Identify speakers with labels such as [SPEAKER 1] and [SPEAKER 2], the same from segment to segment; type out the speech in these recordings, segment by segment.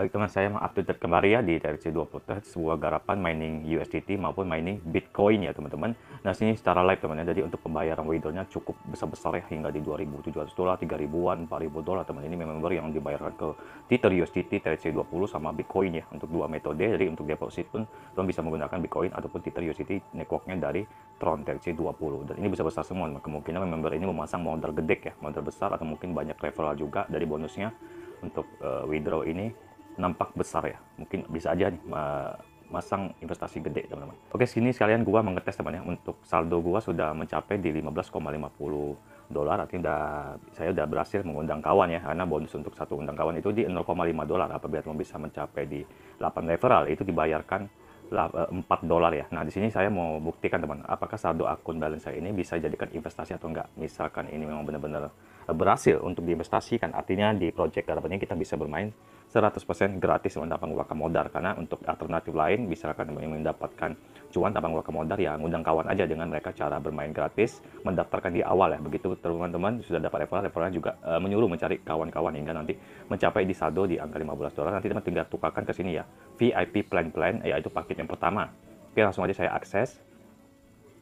[SPEAKER 1] Baik teman saya mengupdate kembali ya di TRC20 sebuah garapan mining USDT maupun mining Bitcoin ya teman-teman. Nah sini secara live teman-teman. Jadi untuk pembayaran withdrawalnya cukup besar-besar ya hingga di 2.700 dolar, 3.000-an, 4.000 dolar teman. Ini member yang dibayarkan ke Tether USDT, TRC20 sama Bitcoin ya untuk dua metode. Jadi untuk deposit pun teman bisa menggunakan Bitcoin ataupun Tether USDT networknya dari Tron TRC20. Dan ini bisa besar semua. Kemungkinan member ini memasang modal gede ya, modal besar atau mungkin banyak referral juga dari bonusnya untuk uh, withdraw ini nampak besar ya. Mungkin bisa aja nih masang investasi gede teman-teman. Oke sini sekalian gua mengetes teman ya untuk saldo gua sudah mencapai di 15,50 dolar artinya udah saya udah berhasil mengundang kawan ya karena bonus untuk satu undang kawan itu di 0,5 dolar apabila teman bisa mencapai di 8 referral itu dibayarkan 4 eh, dolar ya. Nah, di sini saya mau buktikan teman, apakah saldo akun balance saya ini bisa jadikan investasi atau enggak. Misalkan ini memang benar-benar eh, berhasil untuk diinvestasikan, artinya di project garapannya kita bisa bermain 100% gratis mendapatkan modal karena untuk alternatif lain bisa akan mendapatkan cuan Abang modal ya ngundang kawan aja dengan mereka cara bermain gratis, mendaftarkan di awal ya begitu teman-teman sudah dapat referral, referral juga e, menyuruh mencari kawan-kawan hingga nanti mencapai di saldo di angka 15 dolar nanti teman tinggal tukarkan ke sini ya VIP plan plan yaitu paket yang pertama. Oke langsung aja saya akses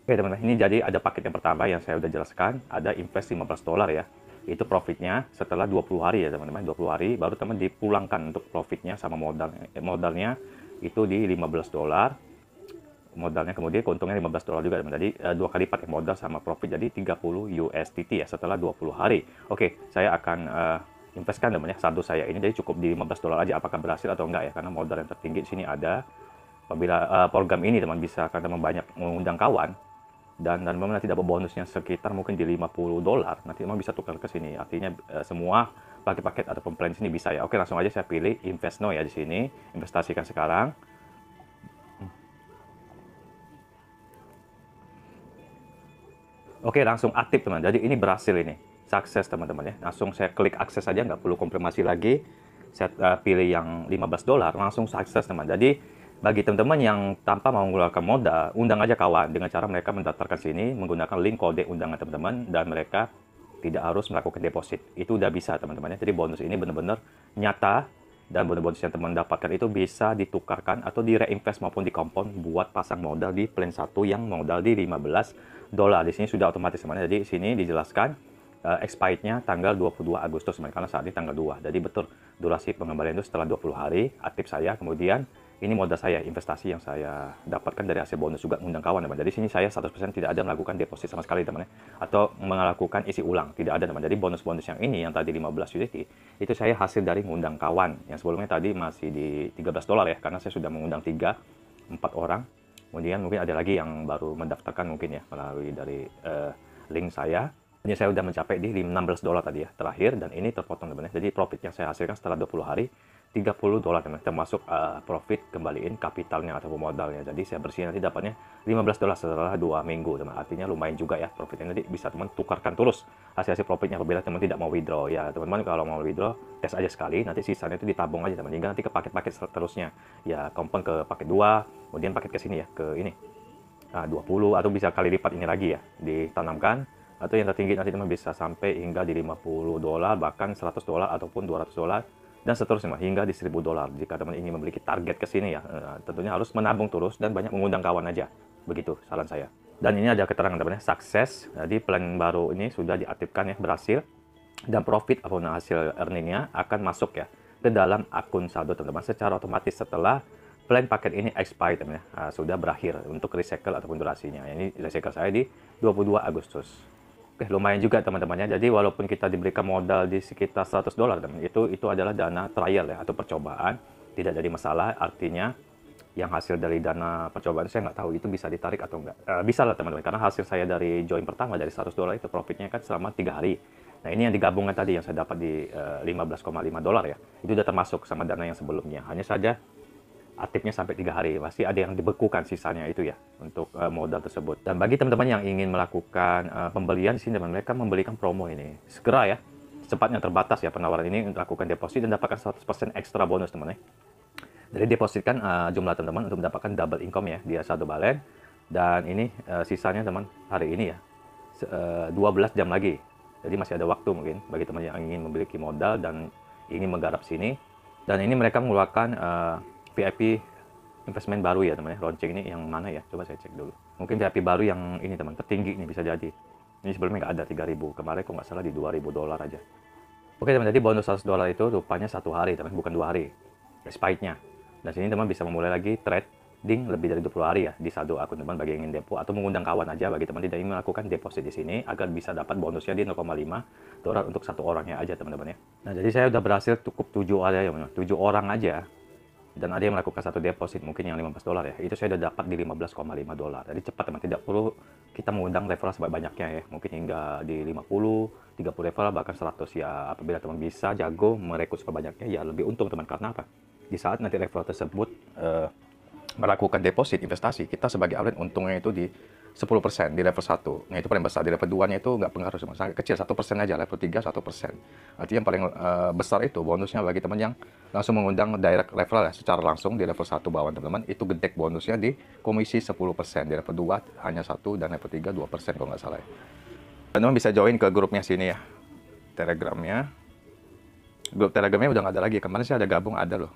[SPEAKER 1] Oke teman-teman, ini jadi ada paket yang pertama yang saya sudah jelaskan, ada invest 15 dolar ya itu profitnya setelah 20 hari ya teman-teman 20 hari baru teman dipulangkan untuk profitnya sama modal modalnya itu di 15 dolar modalnya kemudian keuntungnya 15 dolar juga jadi uh, eh, dua kali lipat modal sama profit jadi 30 USDT ya setelah 20 hari oke okay, saya akan uh, investkan namanya satu saya ini jadi cukup di 15 dolar aja apakah berhasil atau enggak ya karena modal yang tertinggi di sini ada apabila uh, program ini teman bisa karena teman banyak mengundang kawan dan dan memang nanti dapat bonusnya sekitar mungkin di 50 dolar nanti memang bisa tukar ke sini artinya uh, semua paket-paket ataupun plan sini bisa ya oke langsung aja saya pilih invest no ya di sini investasikan sekarang Oke, langsung aktif teman. Jadi ini berhasil ini. Sukses teman-teman ya. Langsung saya klik akses saja, nggak perlu konfirmasi lagi. Saya uh, pilih yang 15 dolar, langsung sukses teman. Jadi bagi teman-teman yang tanpa mau mengeluarkan modal, undang aja kawan dengan cara mereka mendaftarkan sini menggunakan link kode undangan teman-teman dan mereka tidak harus melakukan deposit. Itu udah bisa teman-teman ya. Jadi bonus ini benar-benar nyata dan bonus-bonus yang teman dapatkan itu bisa ditukarkan atau direinvest maupun di dikompon buat pasang modal di plan 1 yang modal di 15 dolar. Di sini sudah otomatis semuanya. Jadi sini dijelaskan uh, expirednya tanggal 22 Agustus karena saat ini tanggal 2. Jadi betul durasi pengembalian itu setelah 20 hari aktif saya. Kemudian ini modal saya, investasi yang saya dapatkan dari hasil bonus juga mengundang kawan teman. Jadi sini saya 100% tidak ada melakukan deposit sama sekali teman ya. atau melakukan isi ulang, tidak ada teman. Jadi bonus-bonus yang ini yang tadi 15 USD itu saya hasil dari mengundang kawan yang sebelumnya tadi masih di 13 dolar ya karena saya sudah mengundang 3 4 orang Kemudian mungkin ada lagi yang baru mendaftarkan mungkin ya melalui dari uh, link saya. Ini saya sudah mencapai di 16 dolar tadi ya terakhir dan ini terpotong teman-teman. Jadi profit yang saya hasilkan setelah 20 hari 30 dolar teman termasuk uh, profit kembaliin kapitalnya atau modalnya. Jadi saya bersihin nanti dapatnya 15 dolar setelah dua minggu teman. Artinya lumayan juga ya profitnya. Jadi bisa teman tukarkan terus hasil-hasil profitnya apabila teman tidak mau withdraw ya. Teman-teman kalau mau withdraw tes aja sekali, nanti sisanya itu ditabung aja teman. teman Hingga nanti ke paket-paket seterusnya. Ya kompon ke paket 2, kemudian paket ke sini ya, ke ini. Nah, 20 atau bisa kali lipat ini lagi ya, ditanamkan. Atau yang tertinggi nanti teman bisa sampai hingga di 50 dolar, bahkan 100 dolar ataupun 200 dolar dan seterusnya hingga di 1000 dolar jika teman ingin memiliki target ke sini ya eh, tentunya harus menabung terus dan banyak mengundang kawan aja begitu saran saya dan ini ada keterangan teman-teman ya, sukses jadi plan baru ini sudah diaktifkan ya berhasil dan profit atau hasil earningnya akan masuk ya ke dalam akun saldo teman-teman secara otomatis setelah plan paket ini expired teman ya, uh, sudah berakhir untuk recycle ataupun durasinya. Ini recycle saya di 22 Agustus. Oke, lumayan juga teman-temannya. Jadi walaupun kita diberikan modal di sekitar 100 dolar teman, itu itu adalah dana trial ya atau percobaan, tidak jadi masalah. Artinya yang hasil dari dana percobaan saya nggak tahu itu bisa ditarik atau nggak. Uh, bisa lah teman-teman, karena hasil saya dari join pertama dari 100 dolar itu profitnya kan selama tiga hari Nah ini yang digabungkan tadi yang saya dapat di uh, eh, 15,5 dolar ya. Itu sudah termasuk sama dana yang sebelumnya. Hanya saja aktifnya sampai tiga hari. Pasti ada yang dibekukan sisanya itu ya untuk eh, modal tersebut. Dan bagi teman-teman yang ingin melakukan eh, pembelian di sini, teman mereka membelikan promo ini. Segera ya, secepatnya terbatas ya penawaran ini untuk lakukan deposit dan dapatkan 100% ekstra bonus teman-teman. Ya. Jadi depositkan uh, jumlah teman-teman untuk mendapatkan double income ya di satu balen. Dan ini uh, sisanya teman hari ini ya, uh, 12 jam lagi jadi masih ada waktu mungkin bagi teman yang ingin memiliki modal dan ingin menggarap sini. Dan ini mereka mengeluarkan uh, eh, VIP investment baru ya teman ya. Launching ini yang mana ya? Coba saya cek dulu. Mungkin VIP baru yang ini teman, tertinggi ini bisa jadi. Ini sebelumnya nggak ada 3.000. Kemarin kok nggak salah di 2.000 dolar aja. Oke teman, jadi bonus 100 dolar itu rupanya satu hari teman, bukan dua hari. Respite-nya. Dan sini teman bisa memulai lagi trade ding lebih dari 20 hari ya di saldo akun teman bagi yang ingin depo atau mengundang kawan aja bagi teman tidak ingin melakukan deposit di sini agar bisa dapat bonusnya di 0,5 dolar untuk satu orangnya aja teman-teman ya. Nah jadi saya udah berhasil cukup 7 area ya, 7 orang aja dan ada yang melakukan satu deposit mungkin yang 15 dolar ya itu saya udah dapat di 15,5 dolar jadi cepat teman tidak perlu kita mengundang level sebanyak banyaknya ya mungkin hingga di 50 30 level bahkan 100 ya apabila teman bisa jago merekrut sebanyaknya ya lebih untung teman karena apa di saat nanti level tersebut uh, melakukan deposit investasi, kita sebagai outlet untungnya itu di 10% di level 1. Nah, itu paling besar. Di level 2-nya itu nggak pengaruh sama sangat kecil, 1% aja. Level 3 1%. Artinya yang paling uh, besar itu bonusnya bagi teman yang langsung mengundang direct level ya, secara langsung di level 1 bawah teman-teman, itu gede bonusnya di komisi 10%. Di level 2 hanya 1 dan level 3 2% kalau nggak salah. Ya. Teman-teman bisa join ke grupnya sini ya. Telegramnya. Grup Telegramnya udah nggak ada lagi. Kemarin sih ada gabung ada loh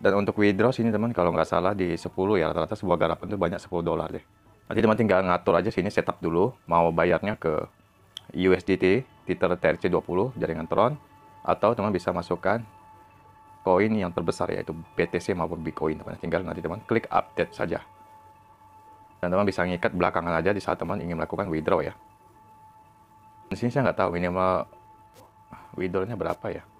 [SPEAKER 1] dan untuk withdraw sini teman kalau nggak salah di 10 ya rata-rata sebuah garapan itu banyak 10 dolar deh. Nanti teman tinggal ngatur aja sini setup dulu mau bayarnya ke USDT Tether TRC20 jaringan Tron atau teman bisa masukkan koin yang terbesar yaitu BTC maupun Bitcoin teman. Tinggal nanti teman klik update saja. Dan teman bisa ngikat belakangan aja di saat teman ingin melakukan withdraw ya. Di sini saya nggak tahu minimal withdrawnya berapa ya.